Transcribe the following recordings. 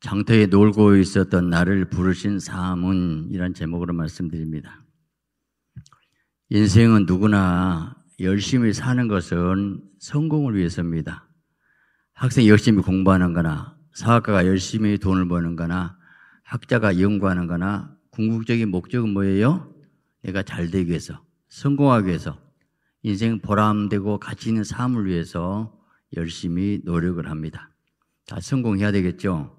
장터에 놀고 있었던 나를 부르신 사문이란 제목으로 말씀드립니다. 인생은 누구나 열심히 사는 것은 성공을 위해서입니다. 학생 열심히 공부하는 거나 사학가가 열심히 돈을 버는 거나 학자가 연구하는 거나 궁극적인 목적은 뭐예요? 내가 잘 되기 위해서, 성공하기 위해서, 인생 보람되고 가치 있는 삶을 위해서 열심히 노력을 합니다. 다 성공해야 되겠죠?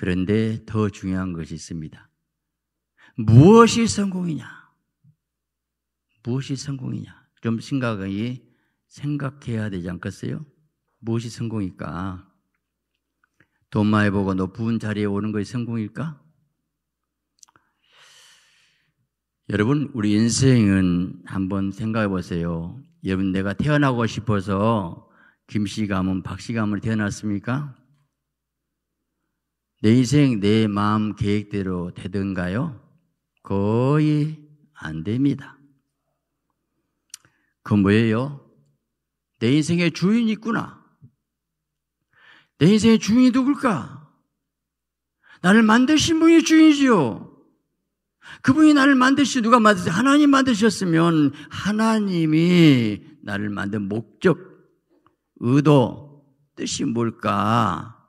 그런데 더 중요한 것이 있습니다. 무엇이 성공이냐? 무엇이 성공이냐? 좀 심각하게 생각해야 되지 않겠어요? 무엇이 성공일까? 돈 많이 보고 높은 자리에 오는 것이 성공일까? 여러분, 우리 인생은 한번 생각해 보세요. 여러분, 내가 태어나고 싶어서 김씨 가문, 박씨 가문에 태어났습니까? 내 인생 내 마음 계획대로 되던가요? 거의 안 됩니다. 그 뭐예요? 내 인생의 주인이 있구나. 내 인생의 주인이 누굴까? 나를 만드신 분이 주인이지요. 그분이 나를 만드시 누가 만드시 하나님 만드셨으면 하나님이 나를 만든 목적, 의도, 뜻이 뭘까?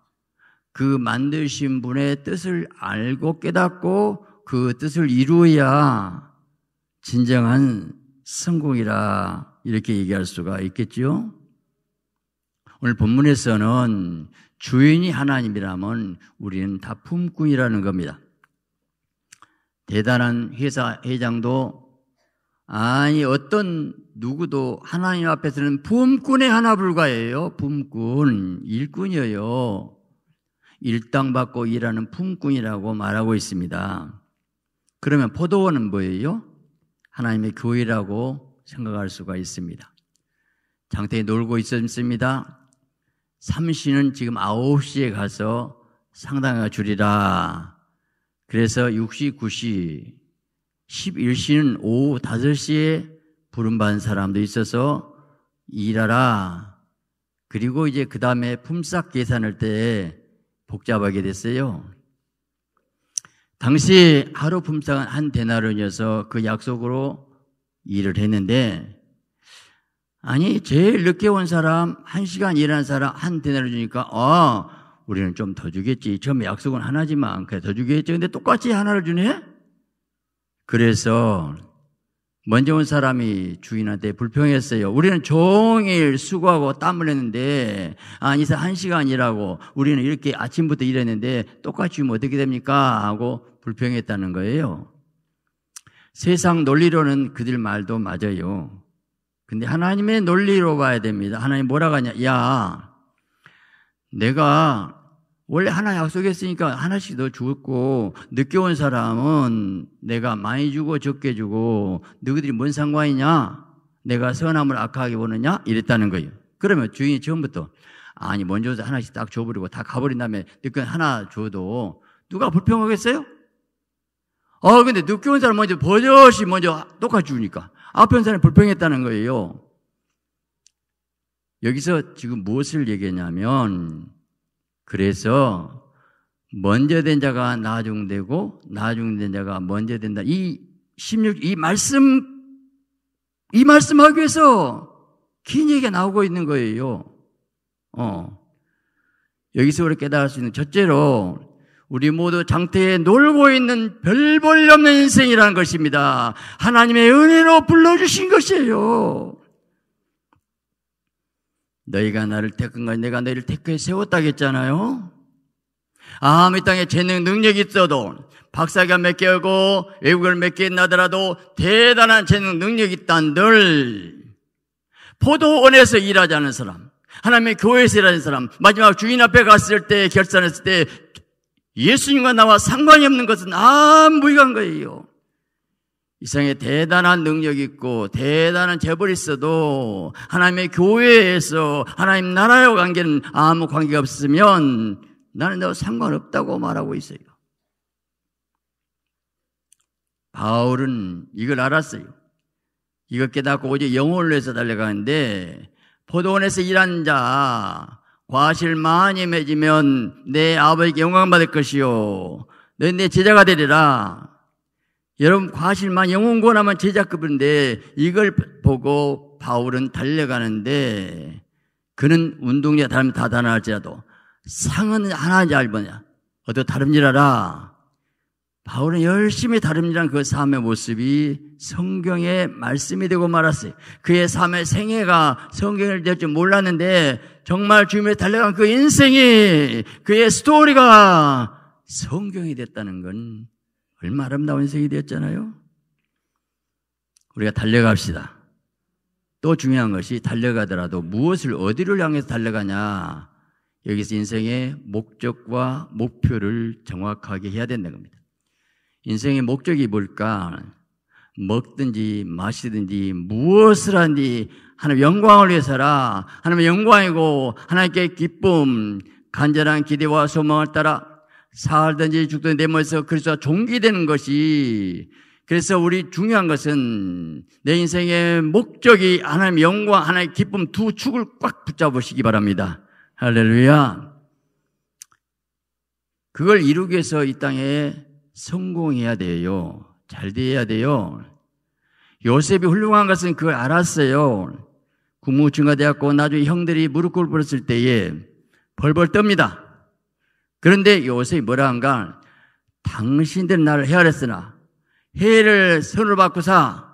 그 만드신 분의 뜻을 알고 깨닫고 그 뜻을 이루어야 진정한 성공이라 이렇게 얘기할 수가 있겠지요. 오늘 본문에서는 주인이 하나님이라면 우리는 다 품꾼이라는 겁니다. 대단한 회사 회장도 아니 어떤 누구도 하나님 앞에서는 품꾼의 하나 불과예요. 품꾼 일꾼이에요. 일당받고 일하는 품꾼이라고 말하고 있습니다. 그러면 포도원은 뭐예요? 하나님의 교회라고 생각할 수가 있습니다. 장태에 놀고 있었습니다. 삼시는 지금 9시에 가서 상당히 줄이라. 그래서 6시, 9시, 11시는 오후 5시에 부른받은 사람도 있어서 일하라. 그리고 이제 그 다음에 품삯 계산할 때 복잡하게 됐어요. 당시 하루 품삯은 한 데나르니어서 그 약속으로 일을 했는데 아니 제일 늦게 온 사람 한 시간 일한 사람 한 데나르 주니까 아 우리는 좀 더 주겠지 처음에 약속은 하나지만 그래 더 주겠지 근데 똑같이 하나를 주네 그래서 먼저 온 사람이 주인한테 불평했어요. 우리는 종일 수고하고 땀을했는데 아니, 한 시간이라고 우리는 이렇게 아침부터 일했는데 똑같이 주면 어떻게 됩니까? 하고 불평했다는 거예요. 세상 논리로는 그들 말도 맞아요. 근데 하나님의 논리로 봐야 됩니다. 하나님 뭐라고 하냐. 야, 내가 원래 하나 약속했으니까 하나씩 더 주었고 늦게 온 사람은 내가 많이 주고 적게 주고 너희들이 뭔 상관이냐? 내가 선함을 악하게 보느냐? 이랬다는 거예요. 그러면 주인이 처음부터 아니 먼저 하나씩 딱 줘버리고 다 가버린 다음에 늦게 하나 줘도 누가 불평하겠어요? 어 근데 늦게 온 사람 먼저 버젓이 먼저 똑같이 주니까 앞에 온 사람이 불평했다는 거예요. 여기서 지금 무엇을 얘기했냐면 그래서 먼저 된 자가 나중되고 나중된 자가 먼저 된다. 이 16, 이 말씀, 이 말씀하기 위해서 긴 얘기가 나오고 있는 거예요. 어. 여기서 우리 깨달을 수 있는 첫째로 우리 모두 장태에 놀고 있는 별 볼 없는 인생이라는 것입니다. 하나님의 은혜로 불러주신 것이에요. 너희가 나를 택한 건 내가 너희를 택해 세웠다했잖아요 아함 땅에 재능 능력이 있어도 박사가 몇 개고 외국을 몇개 나더라도 대단한 재능 능력이 있단들 포도원에서 일하지 않 사람 하나님의 교회에서 일하는 사람 마지막 주인 앞에 갔을 때 결산했을 때 예수님과 나와 상관이 없는 것은 아무익한 거예요. 이 세상에 대단한 능력 있고 대단한 재벌이 있어도 하나님의 교회에서 하나님 나라와 관계는 아무 관계가 없으면 나는 너 상관없다고 말하고 있어요. 바울은 이걸 알았어요. 이것 깨닫고 오직 영혼을 해서 달려가는데 포도원에서 일한 자 과실 많이 맺으면 내 아버지께 영광 받을 것이요 너내 제자가 되리라 여러분 과실만 영혼 고나만 제자급인데 이걸 보고 바울은 달려가는데 그는 운동자 다른 다단할지라도 상은 하나지 알보냐 어디 다름질하라 바울은 열심히 다름질한 그 삶의 모습이 성경의 말씀이 되고 말았어요 그의 삶의 생애가 성경을 될줄 몰랐는데 정말 주님에 달려간 그 인생이 그의 스토리가 성경이 됐다는 건 얼마나 아름다운 인생이 되었잖아요. 우리가 달려갑시다. 또 중요한 것이 달려가더라도 무엇을 어디를 향해서 달려가냐. 여기서 인생의 목적과 목표를 정확하게 해야 된다는 겁니다. 인생의 목적이 뭘까? 먹든지 마시든지 무엇을 하든지 하나님 영광을 위해 서라 하나님의 영광이고 하나님께 기쁨, 간절한 기대와 소망을 따라 살든지 죽든지 내 몸에서 그리스도가 종기되는 것이 그래서 우리 중요한 것은 내 인생의 목적이 하나님의 영광, 하나님 기쁨 두 축을 꽉 붙잡으시기 바랍니다. 할렐루야. 그걸 이루기 위해서 이 땅에 성공해야 돼요. 잘 돼야 돼요. 요셉이 훌륭한 것은 그걸 알았어요. 국무증가되었고 나중에 형들이 무릎 꿇을 때에 벌벌 떱니다. 그런데 요셉이 뭐라 한가? 당신들 나를 헤아렸으나 해를 선을 받고사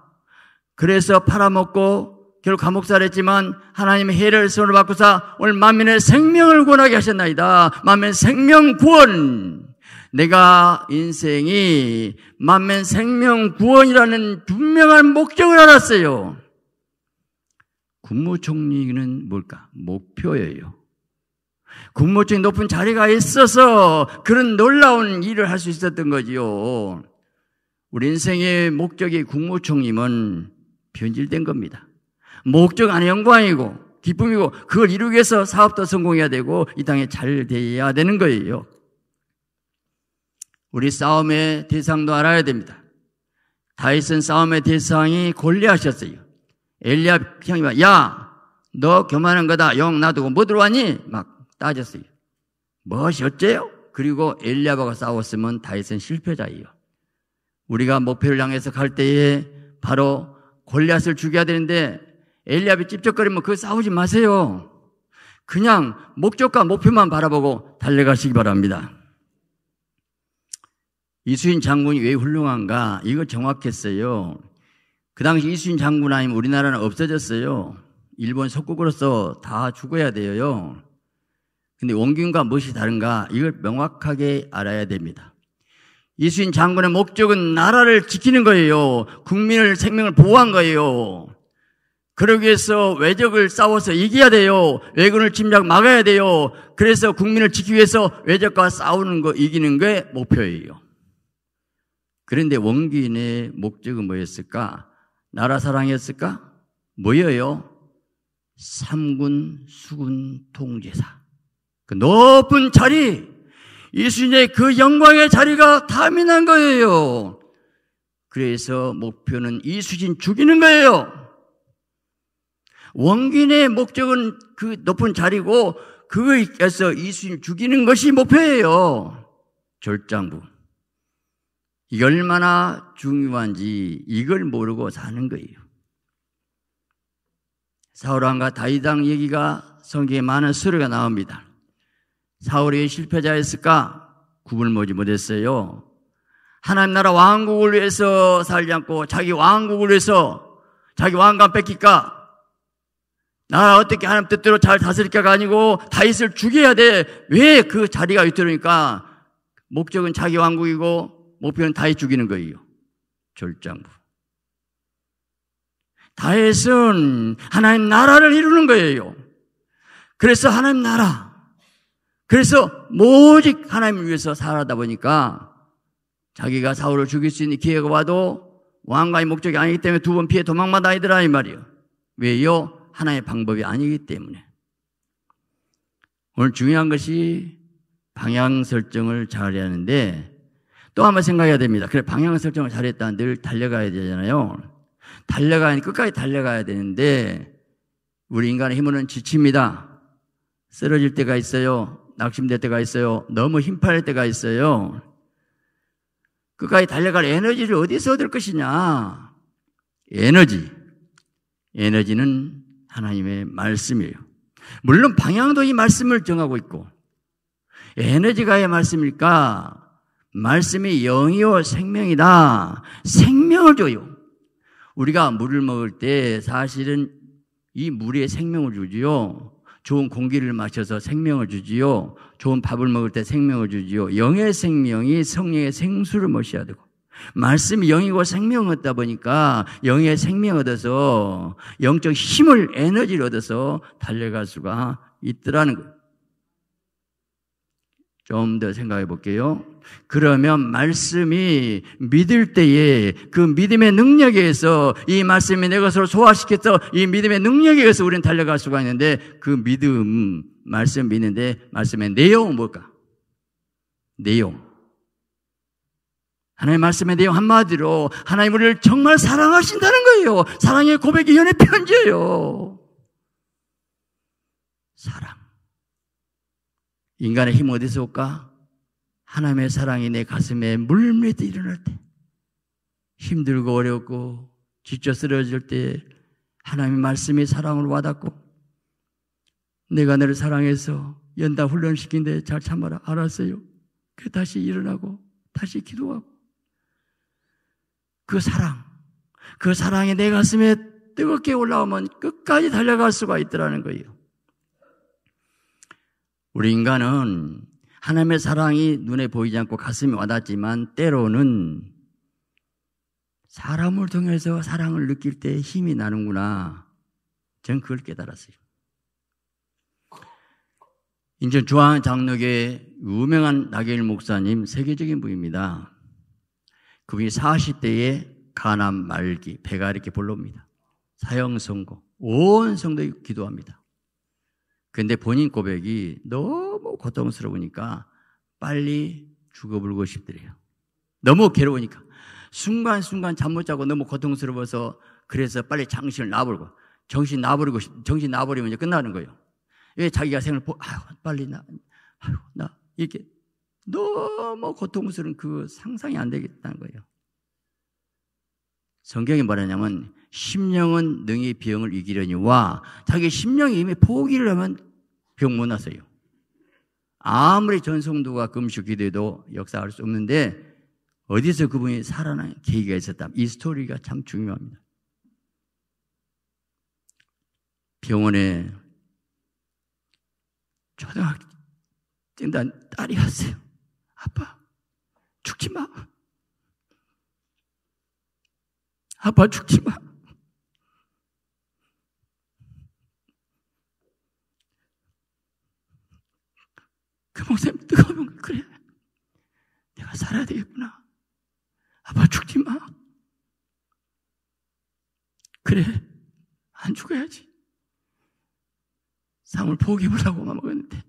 그래서 팔아먹고 결국 감옥살 했지만 하나님의 해를 선을 받고사 오늘 만민의 생명을 구원하게 하셨나이다. 만민의 생명 구원. 내가 인생이 만민 생명 구원이라는 분명한 목적을 알았어요. 국무총리는 뭘까? 목표예요. 군무총이 높은 자리가 있어서 그런 놀라운 일을 할 수 있었던 거지요. 우리 인생의 목적이 국무총임은 변질된 겁니다. 목적 안에 영광이고 기쁨이고 그걸 이루기 위해서 사업도 성공해야 되고 이 땅에 잘 돼야 되는 거예요. 우리 싸움의 대상도 알아야 됩니다. 다윗은 싸움의 대상이 골리하셨어요 엘리압 형이 막, 야, 너 교만한 거다. 영 놔두고 뭐 들어왔니? 막 따졌어요. 무엇이 어째요? 그리고 엘리아바가 싸웠으면 다윗은 실패자예요. 우리가 목표를 향해서 갈 때에 바로 골리앗을 죽여야 되는데 엘리압이 찝쩍거리면 그 싸우지 마세요. 그냥 목적과 목표만 바라보고 달려가시기 바랍니다. 이수인 장군이 왜 훌륭한가? 이거 정확했어요. 그 당시 이수인 장군 아니면 우리나라는 없어졌어요. 일본 속국으로서 다 죽어야 돼요. 근데 원균과 무엇이 다른가 이걸 명확하게 알아야 됩니다. 이수인 장군의 목적은 나라를 지키는 거예요. 국민을 생명을 보호한 거예요. 그러기 위해서 외적을 싸워서 이겨야 돼요. 외군을 침략 막아야 돼요. 그래서 국민을 지키기 위해서 외적과 싸우는 거 이기는 게 목표예요. 그런데 원균의 목적은 뭐였을까? 나라 사랑이었을까? 뭐예요? 삼군 수군 통제사. 그 높은 자리, 예수님의 그 영광의 자리가 탐이 한 거예요. 그래서 목표는 이수진 죽이는 거예요. 원균의 목적은 그 높은 자리고 그거에서 이수진 죽이는 것이 목표예요. 절장부. 이 얼마나 중요한지 이걸 모르고 사는 거예요. 사울왕과 다이당 얘기가 성경에 많은 수료가 나옵니다. 사울이 실패자였을까? 구분을 모지 못했어요. 하나님 나라 왕국을 위해서 살지 않고 자기 왕국을 위해서 자기 왕관 뺏길까? 나 어떻게 하나님 뜻대로 잘 다스릴까가 아니고 다윗을 죽여야 돼. 왜 그 자리가 있더니까 목적은 자기 왕국이고 목표는 다윗 죽이는 거예요. 절장부. 다윗은 하나님 나라를 이루는 거예요. 그래서 하나님 나라, 그래서 오직 하나님을 위해서 살아다 보니까 자기가 사울을 죽일 수 있는 기회가 와도 왕관의 목적이 아니기 때문에 두 번 피해 도망마다 아니더라 이 말이에요. 왜요? 하나의 방법이 아니기 때문에. 오늘 중요한 것이 방향 설정을 잘해야 하는데 또 한 번 생각해야 됩니다. 그래 방향 설정을 잘했다는 늘 달려가야 되잖아요. 달려가야 끝까지 달려가야 되는데 우리 인간의 힘으로는 지칩니다. 쓰러질 때가 있어요. 낙심될 때가 있어요. 너무 힘팔 때가 있어요. 끝까지 달려갈 에너지를 어디서 얻을 것이냐? 에너지. 에너지는 하나님의 말씀이에요. 물론 방향도 이 말씀을 정하고 있고, 에너지가의 말씀일까? 말씀이 영이요 생명이다. 생명을 줘요. 우리가 물을 먹을 때 사실은 이 물에 생명을 주지요. 좋은 공기를 마셔서 생명을 주지요. 좋은 밥을 먹을 때 생명을 주지요. 영의 생명이 성령의 생수를 모셔야 되고. 말씀이 영이고 생명이었다 보니까 영의 생명 얻어서 영적 힘을, 에너지를 얻어서 달려갈 수가 있더라는 거예요. 좀더 생각해 볼게요. 그러면 말씀이 믿을 때에 그 믿음의 능력에 의해서 이 말씀이 내 것으로 소화시켜서 이 믿음의 능력에 의해서 우리는 달려갈 수가 있는데 그 믿음, 말씀 믿는데 말씀의 내용은 뭘까? 내용. 하나님 말씀의 내용 한마디로 하나님 우리를 정말 사랑하신다는 거예요. 사랑의 고백이 연애 편지예요. 사랑. 인간의 힘 어디서 올까? 하나님의 사랑이 내 가슴에 물밀듯 일어날 때, 힘들고 어렵고 지쳐 쓰러질 때, 하나님의 말씀이 사랑을 와닿고, 내가 너를 사랑해서 연다 훈련시킨데 잘 참아라. 알았어요. 그 다시 일어나고, 다시 기도하고, 그 사랑, 그 사랑이 내 가슴에 뜨겁게 올라오면 끝까지 달려갈 수가 있더라는 거예요. 우리 인간은 하나님의 사랑이 눈에 보이지 않고 가슴이 와닿지만 때로는 사람을 통해서 사랑을 느낄 때 힘이 나는구나. 저는 그걸 깨달았어요. 인천 중앙 장로교의 유명한 나일 목사님 세계적인 분입니다. 그분이 40대에 가난 말기 배가 이렇게 불러옵니다. 사형 선고 온성도 기도합니다. 근데 본인 고백이 너무 고통스러우니까 빨리 죽어불고 싶더래요. 너무 괴로우니까. 순간순간 잠 못 자고 너무 고통스러워서 그래서 빨리 장신을 놔버리고 정신 놔버리고 정신 놔버리면 이제 끝나는 거예요. 왜 자기가 생을 아유, 빨리 나, 아유, 나, 이렇게 너무 고통스러운 그 상상이 안 되겠다는 거예요. 성경이 말하냐면 심령은 능히 병을 이기려니와 자기 심령이 이미 포기를 하면 병못 나서요. 아무리 전성도가 금식기도해도 역사할 수 없는데 어디서 그분이 살아난 계기가 있었다. 이 스토리가 참 중요합니다. 병원에 초등학생 딸이 왔어요. 아빠 죽지 마. 아빠 죽지 마. 그 목사님 뜨거우면 그래. 내가 살아야 되겠구나. 아빠 죽지 마. 그래. 안 죽어야지. 삶을 포기해보라고 먹었는데.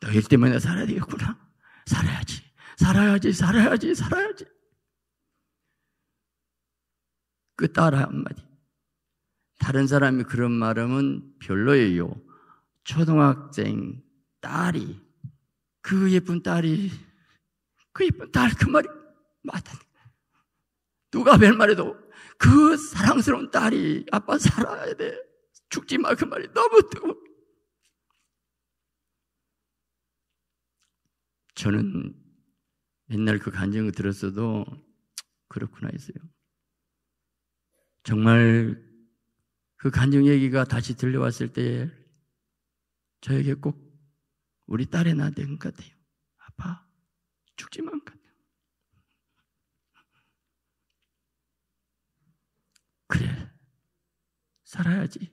너희 때문에 살아야 되겠구나. 살아야지. 살아야지. 살아야지. 살아야지. 그 따라 한마디. 다른 사람이 그런 말하면 별로예요. 초등학생 딸이 그 예쁜 딸이 그 예쁜 딸 그 말이 맞다. 누가 별 말해도 그 사랑스러운 딸이 아빠 살아야 돼. 죽지 마 그 말이 너무 뜨거워. 저는 옛날 그 간증을 들었어도 그렇구나 했어요. 정말 그 간증 얘기가 다시 들려왔을 때 저에게 꼭 우리 딸이나 된것 같아요. 아빠, 죽지만 같아요. 그래, 살아야지.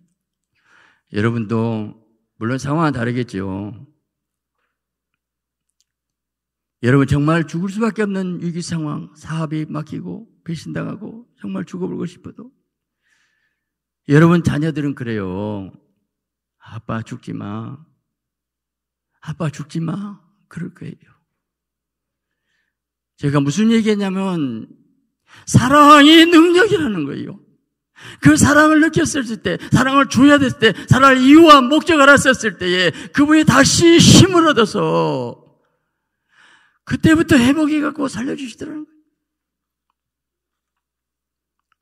여러분도, 물론 상황은 다르겠지요. 여러분 정말 죽을 수밖에 없는 위기 상황, 사업이 막히고 배신당하고 정말 죽어보고 싶어도 여러분 자녀들은 그래요. 아빠 죽지 마. 아빠 죽지 마. 그럴 거예요. 제가 무슨 얘기했냐면, 사랑이 능력이라는 거예요. 그 사랑을 느꼈을 때, 사랑을 줘야 됐을 때, 사랑을 이유와 목적을 알았을 때에 그분이 다시 힘을 얻어서 그때부터 회복해갖고 살려주시더라는 거예요.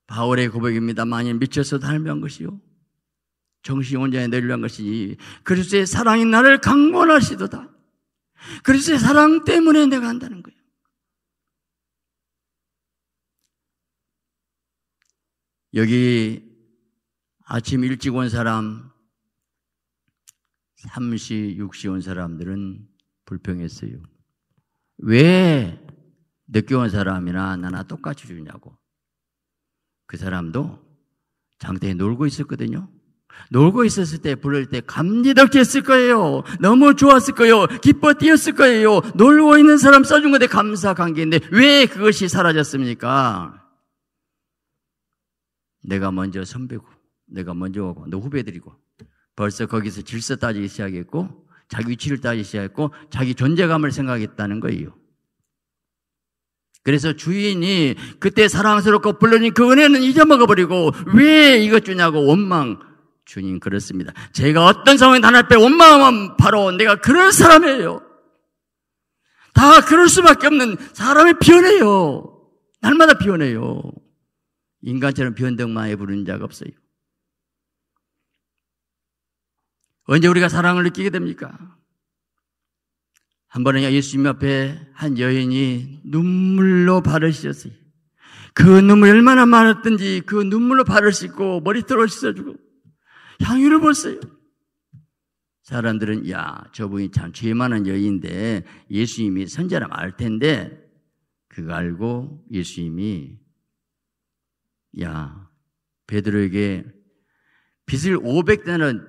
바울의 고백입니다. 만일 미쳐서 달면 것이요. 정신 혼자에 내려간 것이니 그리스도의 사랑이 나를 강권하시도다. 그리스도의 사랑 때문에 내가 한다는 거예요. 여기 아침 일찍 온 사람, 3시, 6시 온 사람들은 불평했어요. 왜 늦게 온 사람이나 나나 똑같이 주냐고. 그 사람도 장대에 놀고 있었거든요. 놀고 있었을 때 부를 때 감리덕했을 거예요. 너무 좋았을 거예요. 기뻐 뛰었을 거예요. 놀고 있는 사람 써준 것에 감사 관계인데 왜 그것이 사라졌습니까? 내가 먼저 선배고, 내가 먼저 오고, 너 후배들이고, 벌써 거기서 질서 따지기 시작했고, 자기 위치를 따지기 시작했고, 자기 존재감을 생각했다는 거예요. 그래서 주인이 그때 사랑스럽고 불러준 그 은혜는 잊어먹어버리고, 왜 이것 주냐고 원망, 주님 그렇습니다. 제가 어떤 상황에 하나 때온 마음은 바로 내가 그럴 사람이에요. 다 그럴 수밖에 없는 사람이 변해요. 날마다 변해요. 인간처럼 변덕만 해부른 자가 없어요. 언제 우리가 사랑을 느끼게 됩니까? 한 번은 예수님 앞에 한 여인이 눈물로 발을 씻었어요. 그 눈물이 얼마나 많았든지 그 눈물로 발을 씻고 머리털을 씻어주고 향유를 벌써요. 사람들은 야 저분이 참 죄만한 여인데 예수님이 선자라면 텐데 그거 알고 예수님이 야 베드로에게 빚을 500대는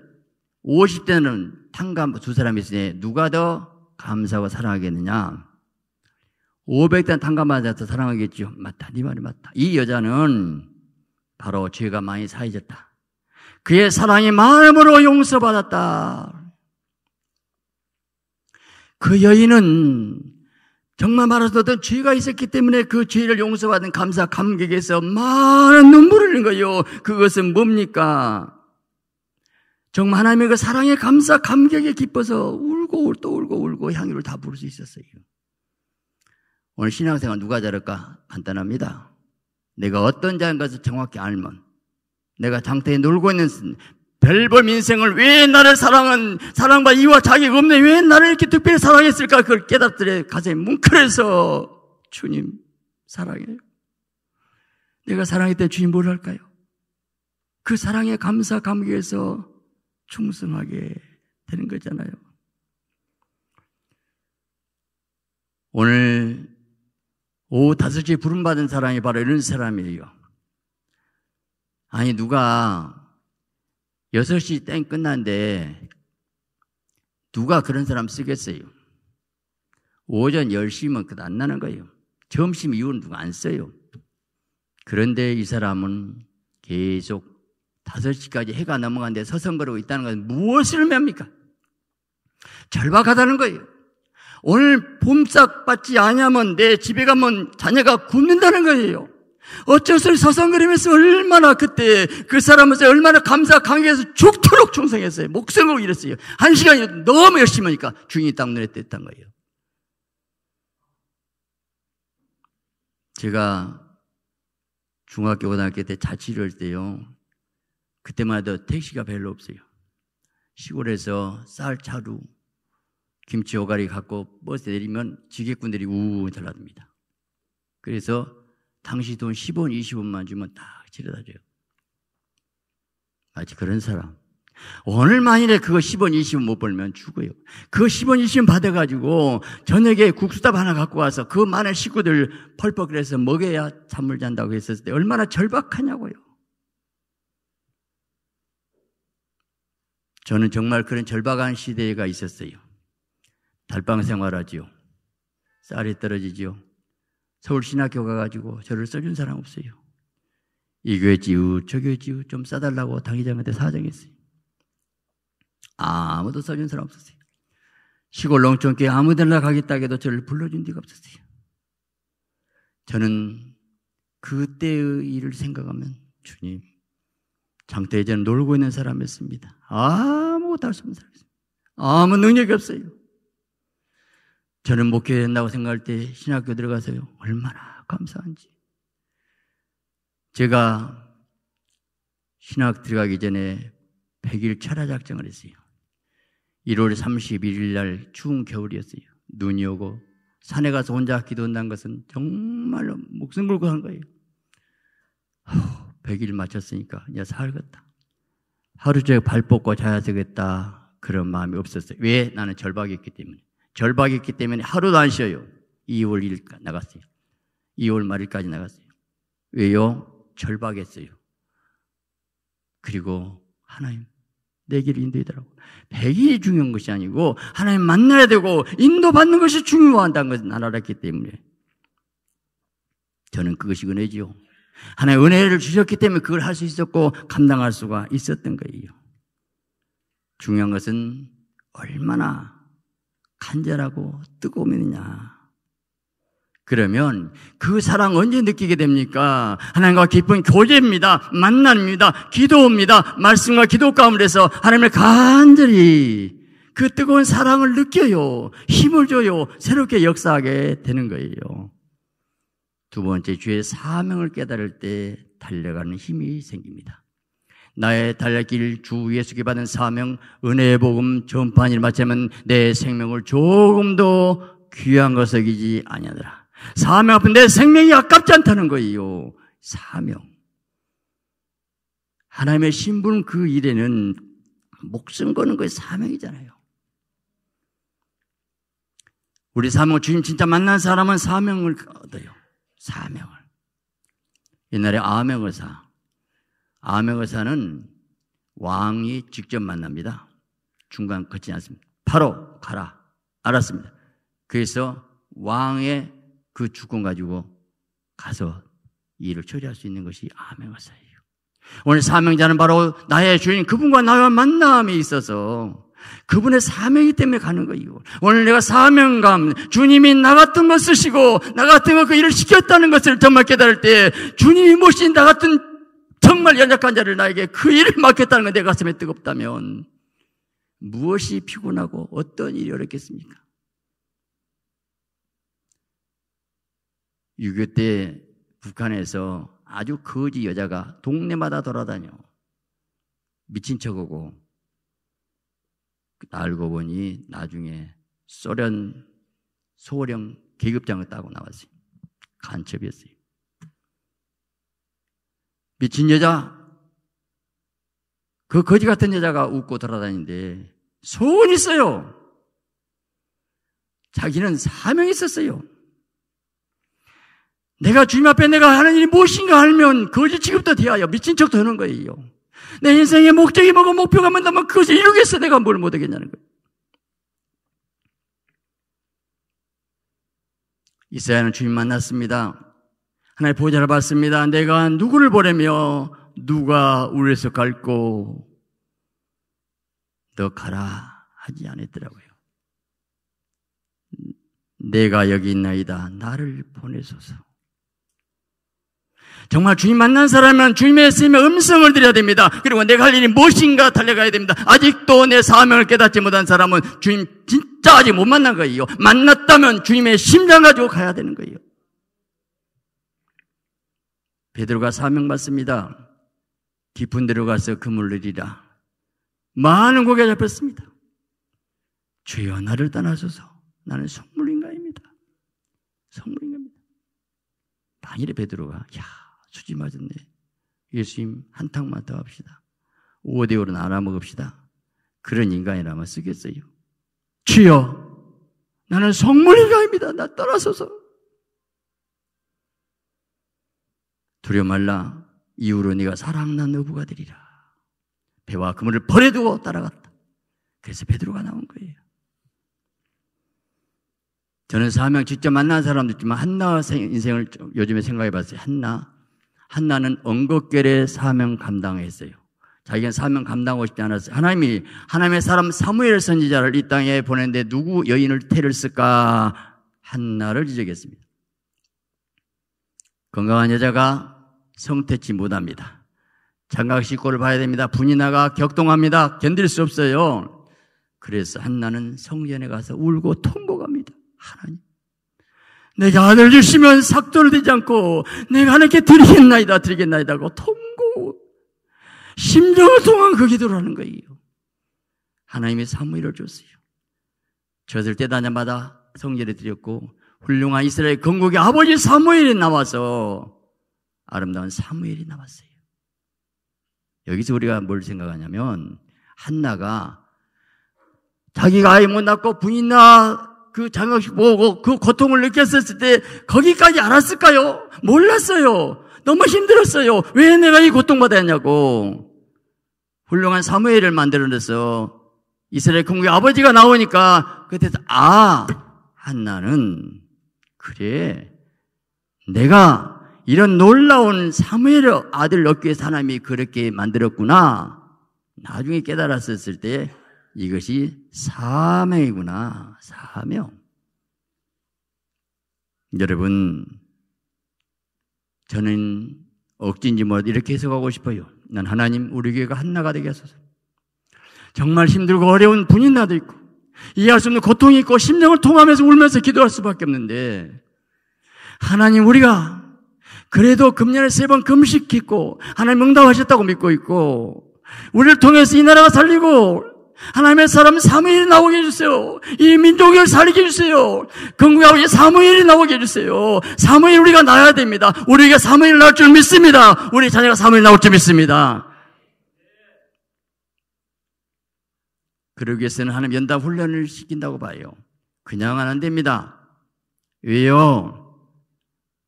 50대는 탕감 두 사람이 있으니 누가 더 감사하고 사랑하겠느냐 500대는 탕감 받아서 사랑하겠지요 맞다 네 말이 맞다 이 여자는 바로 죄가 많이 사해졌다 그의 사랑이 마음으로 용서받았다. 그 여인은 정말 말해서 어떤 죄가 있었기 때문에 그 죄를 용서받은 감사 감격에서 많은 눈물을 흘린 거예요. 그것은 뭡니까? 정말 하나님의 그 사랑의 감사 감격에 기뻐서 울고 또 울고 울고 향유를 다 부를 수 있었어요. 오늘 신앙생활 누가 잘할까? 간단합니다. 내가 어떤 자인가서 정확히 알면 내가 장태에 놀고 있는 별범 인생을 왜 나를 사랑한 사랑받 이와 자기 없네 왜 나를 이렇게 특별히 사랑했을까 그걸 깨닫더래 가슴이 뭉클해서 주님 사랑해요. 내가 사랑했던 주님 뭘 할까요? 그사랑에 감사 감격에서 충성하게 되는 거잖아요. 오늘 오후 5시에 부름받은 사람이 바로 이런 사람이에요. 아니, 누가 6시 땡 끝난데 누가 그런 사람 쓰겠어요? 오전 10시면 그 안 나는 거예요. 점심 이후는 누가 안 써요. 그런데 이 사람은 계속 5시까지 해가 넘어간데 서성거리고 있다는 것은 무엇을 의미합니까 절박하다는 거예요. 오늘 봄싹 받지 아니하면 내 집에 가면 자녀가 굶는다는 거예요. 어쩔수 없이 서성거리면서 얼마나 그때 그 사람한테 얼마나 감사 강의해서 죽도록 충성했어요. 목숨을 잃었어요. 한 시간이 너무 열심히 하니까 주인이 딱 눈에 띄었던 거예요. 제가 중학교, 고등학교 때 자취를 때요. 그때만 해도 택시가 별로 없어요. 시골에서 쌀, 차루, 김치 오가리 갖고 버스 내리면 지게꾼들이 우우 달라듭니다. 그래서 당시 돈 10원, 20원만 주면 다 치료다 줘요. 마치 그런 사람. 오늘 만일에 그거 10원, 20원 못 벌면 죽어요. 그거 10원, 20원 받아가지고 저녁에 국수밥 하나 갖고 와서 그 많은 식구들 펄펄 그래서 먹여야 잠을 잔다고 했었을 때 얼마나 절박하냐고요. 저는 정말 그런 절박한 시대가 있었어요. 달방 생활하지요. 쌀이 떨어지지요. 서울신학교가 가지고 저를 써준 사람 없어요. 이 교회 지우, 저 교회 지우 좀 싸달라고 당회장한테 사정했어요. 아무도 써준 사람 없었어요. 시골 농촌께 아무 데나 가겠다 해도 저를 불러준 데가 없었어요. 저는 그때의 일을 생각하면 주님, 장태에 놀고 있는 사람이었습니다. 아무것도 할 수 없는 사람이었어요. 아무 능력이 없어요. 저는 목회 된다고 생각할 때 신학교 들어가서요. 얼마나 감사한지. 제가 신학 들어가기 전에 100일 철야 작정을 했어요. 1월 31일 날 추운 겨울이었어요. 눈이 오고 산에 가서 혼자 기도한다는 것은 정말 로 목숨 걸고 한 거예요. 100일 마쳤으니까 이제 살겠다. 하루 종일 발 뻗고 자야 되겠다. 그런 마음이 없었어요. 왜? 나는 절박했기 때문에. 절박했기 때문에 하루도 안 쉬어요. 2월 1일 까지 나갔어요. 2월 말일까지 나갔어요. 왜요? 절박했어요. 그리고 하나님 내 길을 인도해달라고. 1 0일이 중요한 것이 아니고 하나님 만나야 되고 인도받는 것이 중요하다는 것을 난 알았기 때문에 저는 그것이 은혜지요. 하나님 은혜를 주셨기 때문에 그걸 할 수 있었고 감당할 수가 있었던 거예요. 중요한 것은 얼마나 간절하고 뜨거움이느냐. 그러면 그 사랑 언제 느끼게 됩니까? 하나님과 깊은 교제입니다. 만남입니다. 기도입니다. 말씀과 기도 가운데서 하나님을 간절히 그 뜨거운 사랑을 느껴요. 힘을 줘요. 새롭게 역사하게 되는 거예요. 두 번째 주의 사명을 깨달을 때 달려가는 힘이 생깁니다. 나의 달려길 주 예수께 받은 사명, 은혜의 복음 전파한 일 마치면 내 생명을 조금도 귀한 것을 기지 아니하더라. 사명 앞에 내 생명이 아깝지 않다는 거예요. 사명. 하나님의 신분 그 일에는 목숨 거는 것이 사명이잖아요. 우리 사명 주님 진짜 만난 사람은 사명을 얻어요. 사명을. 옛날에 아명을 사. 아명의사는 왕이 직접 만납니다. 중간 걷지 않습니다. 바로 가라. 알았습니다. 그래서 왕의 그 주권 가지고 가서 일을 처리할 수 있는 것이 아명의사예요. 오늘 사명자는 바로 나의 주인 그분과 나와 만남이 있어서 그분의 사명이 때문에 가는 거예요. 오늘 내가 사명감, 주님이 나 같은 것 쓰시고 나 같은 것그 일을 시켰다는 것을 정말 깨달을 때 주님이 모신 나 같은 정말 연약한 자를 나에게 그 일을 맡겼다는 건내 가슴에 뜨겁다면 무엇이 피곤하고 어떤 일이 어렵겠습니까? 6.25 때 북한에서 아주 거지 여자가 동네마다 돌아다녀 미친 척하고 알고 보니 나중에 소련 소령 계급장을 따고 나왔어요. 간첩이었어요. 미친 여자, 그 거지 같은 여자가 웃고 돌아다니는데 소원 있어요. 자기는 사명이 있었어요. 내가 주님 앞에 내가 하는 일이 무엇인가 알면 거지 취급도 대하여 미친 척도 하는 거예요. 내 인생의 목적이 뭐고 목표가 뭔다면 뭐 그것을 이루겠어 내가 뭘 못하겠냐는 거예요. 이사야는 주님 만났습니다. 하나의 보좌를 받습니다. 내가 누구를 보내며 누가 우리에서 갈고 너 가라 하지 않았더라고요. 내가 여기 있나이다. 나를 보내소서. 정말 주님 만난 사람은 주님의 쓰임에 음성을 드려야 됩니다. 그리고 내가 할 일이 무엇인가 달려가야 됩니다. 아직도 내 사명을 깨닫지 못한 사람은 주님 진짜 아직 못 만난 거예요. 만났다면 주님의 심장 가지고 가야 되는 거예요. 베드로가 사명 받습니다. 깊은 데로 가서 그물 내리라. 많은 고기 잡혔습니다. 주여 나를 떠나소서. 나는 성물인가입니다. 성물인가입니다. 만일에 베드로가 야 수지 맞았네. 예수님 한탕만 더 합시다. 5대5로 나눠 먹읍시다. 그런 인간이라면 쓰겠어요. 주여 나는 성물인가입니다. 나 떠나소서. 두려 말라 이후로 네가 사랑난 어부가 되리라. 배와 그물을 버려두고 따라갔다. 그래서 베드로가 나온 거예요. 저는 사명 직접 만난 사람도 있지만 한나 인생을 요즘에 생각해 봤어요. 한나. 한나는 언급결에 사명 감당했어요. 자기는 사명 감당하고 싶지 않았어요. 하나님이 하나님의 사람 사무엘 선지자를 이 땅에 보냈는데 누구 여인을 태를 쓸까 한나를 지적했습니다. 건강한 여자가 성태치 못합니다. 장각식골을 봐야 됩니다. 분이 나가 격동합니다. 견딜 수 없어요. 그래서 한나는 성전에 가서 울고 통곡합니다. 하나님. 내가 아들 주시면 삭도를 되지 않고 내가 하나님께 드리겠나이다 드리겠나이다 고 통곡 심정을 통한 그 기도를 하는 거예요. 하나님이 사무일을 줬어요. 저들 때다녀마다 성전에 드렸고 훌륭한 이스라엘 건국의 아버지 사무일이 나와서 아름다운 사무엘이 나왔어요. 여기서 우리가 뭘 생각하냐면 한나가 자기가 아이 못 낳고 부인나 그 장혁식 보고 그 고통을 느꼈을 때 거기까지 알았을까요? 몰랐어요. 너무 힘들었어요. 왜 내가 이 고통받았냐고. 훌륭한 사무엘을 만들어내서 이스라엘 공국의 아버지가 나오니까 그때서 아 한나는 그래 내가 이런 놀라운 사무엘의 아들 얻기 위해서 하나님이 그렇게 만들었구나. 나중에 깨달았을때 이것이 사명이구나. 사명. 여러분, 저는 억지인지 뭐 이렇게 해석하고 싶어요. 난 하나님 우리 교회가 한나가 되게 하소서. 정말 힘들고 어려운 분인 나도 있고 이해할 수 없는 고통이 있고 심령을 통하면서 울면서 기도할 수밖에 없는데 하나님 우리가 그래도 금년에 세 번 금식 했고 하나님 응답하셨다고 믿고 있고 우리를 통해서 이 나라가 살리고 하나님의 사람 사무엘이 나오게 해주세요. 이 민족을 살리게 해주세요. 건국하고 사무엘이 나오게 해주세요. 사무엘 우리가 나야 됩니다. 우리가 사무엘 나올 줄 믿습니다. 우리 자녀가 사무엘 나올 줄 믿습니다. 그러기 위해서는 하나님 연답 훈련을 시킨다고 봐요. 그냥 안 됩니다. 왜요?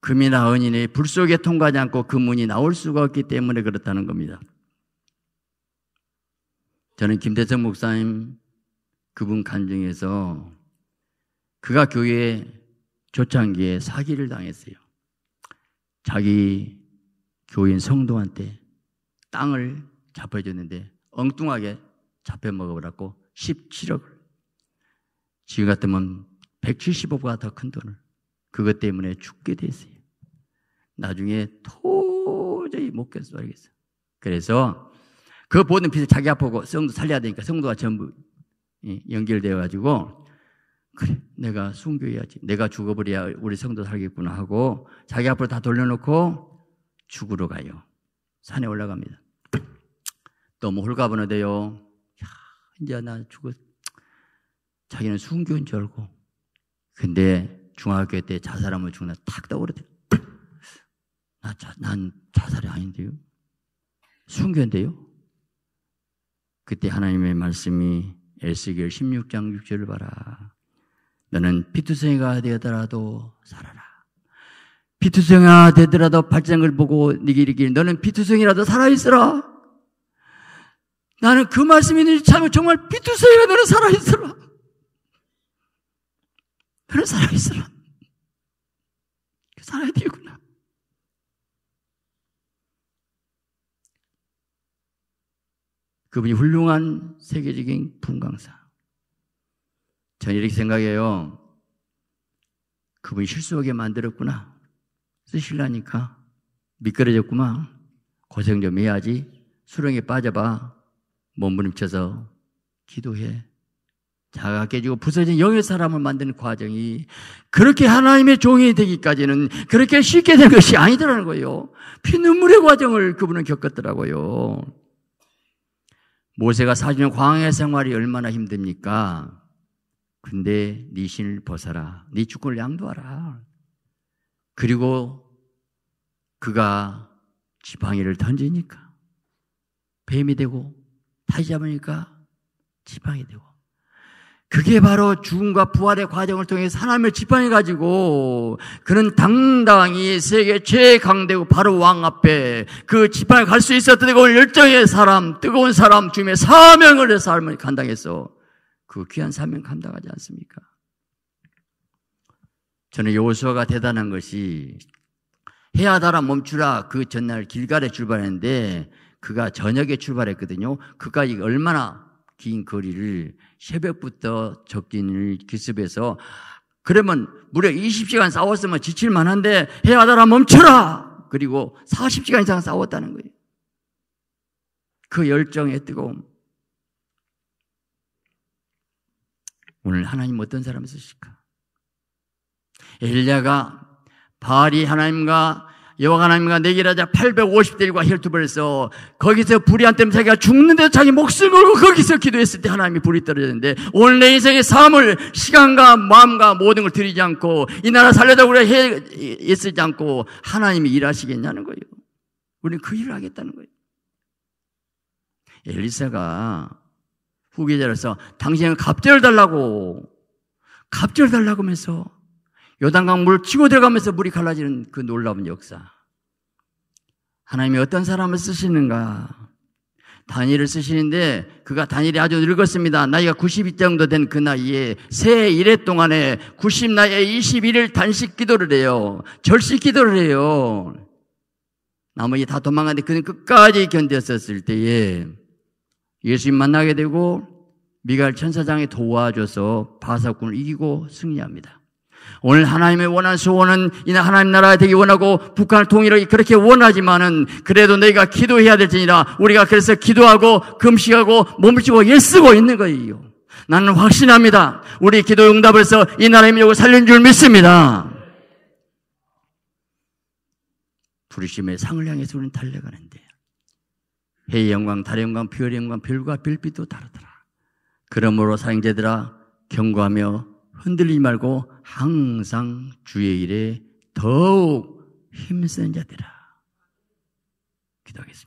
금이나 은인이 불 속에 통과하지 않고 그 문이 나올 수가 없기 때문에 그렇다는 겁니다. 저는 김대성 목사님 그분 간증에서 그가 교회 초창기에 사기를 당했어요. 자기 교인 성도한테 땅을 잡혀줬는데 엉뚱하게 잡혀 먹어버렸고 17억을 지금 같으면 170억보다 더큰 돈을 그것 때문에 죽게 됐어요. 나중에 도저히 못 견뎌버리겠어. 그래서 그 모든 빚을 자기 앞보고 성도 살려야 되니까 성도가 전부 예, 연결되어 가지고 그래 내가 순교해야지 내가 죽어버려야 우리 성도 살겠구나 하고 자기 앞으로 다 돌려놓고 죽으러 가요 산에 올라갑니다 너무 홀가분하대요 이제 나 죽어 자기는 순교인 줄 알고 근데 중학교 때 자살하면 죽나 탁 떠오르대요 자, 난 자살이 아닌데요. 순교인데요. 그때 하나님의 말씀이 에스겔 16장 6절을 봐라. 너는 피투성이가 되더라도 살아라. 피투성이가 되더라도 발장을 보고 네게 이르길 너는 피투성이라도 살아있어라. 나는 그 말씀이 있는지 참 정말 피투성이라 너는 살아있어라. 너는 살아있어라. 그 살아야 되고 그분이 훌륭한 세계적인 분강사. 저는 이렇게 생각해요. 그분이 실수하게 만들었구나. 쓰실라니까. 미끄러졌구만. 고생 좀 해야지. 수령에 빠져봐. 몸부림쳐서 기도해. 자가 깨지고 부서진 영의 사람을 만드는 과정이 그렇게 하나님의 종이 되기까지는 그렇게 쉽게 된 것이 아니더라는 거예요. 피눈물의 과정을 그분은 겪었더라고요. 모세가 사주년 광야 생활이 얼마나 힘듭니까? 근데 네 신을 벗어라. 네 주권을 양도하라. 그리고 그가 지팡이를 던지니까 뱀이 되고 타지 잡으니까 지팡이 되고 그게 바로 죽음과 부활의 과정을 통해 사람을 지팡해가지고 그는 당당히 세계 최강대국 바로 왕 앞에 그 지팡이 갈 수 있었던 그 열정의 사람, 뜨거운 사람 중에 사명을 내 삶을 감당했어. 그 귀한 사명 감당하지 않습니까? 저는 요호수아가 대단한 것이 해야다라 멈추라 그 전날 길가에 출발했는데 그가 저녁에 출발했거든요. 그까지 얼마나 긴 거리를 새벽부터 적진을 기습해서 그러면 무려 20시간 싸웠으면 지칠 만한데 해와달라 멈춰라! 그리고 40시간 이상 싸웠다는 거예요. 그 열정의 뜨거움. 오늘 하나님 어떤 사람을 쓰실까? 엘리야가 바알이 하나님과 여호와 하나님과 내기하자 850대1과 혈투벌에서 거기서 불이 한 때문에 자기가 죽는데 자기 목숨 걸고 거기서 기도했을 때 하나님이 불이 떨어졌는데 오늘 내 인생의 삶을 시간과 마음과 모든 걸드리지 않고 이 나라 살려다 우리가 해 있지 않고 하나님이 일하시겠냐는 거예요. 우리는 그 일을 하겠다는 거예요. 엘리사가 후계자로서 당신은 갑절 달라고 갑절 달라고 하면서 요단강 물을 치고 들어가면서 물이 갈라지는 그 놀라운 역사. 하나님이 어떤 사람을 쓰시는가? 다니엘을 쓰시는데 그가 다니엘이 아주 늙었습니다. 나이가 90 정도 된 그 나이에 새 1회 동안에 90 나이에 21일 단식 기도를 해요. 절식 기도를 해요. 나머지 다 도망가는데 그는 끝까지 견뎠었을 때에 예수님 만나게 되고 미갈 천사장이 도와줘서 바사군을 이기고 승리합니다. 오늘 하나님의 원한 소원은 이나 하나님 나라가 되기 원하고 북한을 통일하기 그렇게 원하지만은 그래도 너희가 기도해야 될지니라 우리가 그래서 기도하고 금식하고 몸집어 일쓰고 있는 거예요. 나는 확신합니다. 우리 기도 응답을서 이 나라의 민족을 살린 줄 믿습니다. 부르심의 상을 향해서 우리는 달려가는데 해의 영광, 달의 영광, 별의 영광, 별과 별빛도 다르더라. 그러므로 사형제들아 경고하며 흔들리지 말고 항상 주의 일에 더욱 힘쓴 자들아. 기도하겠습니다.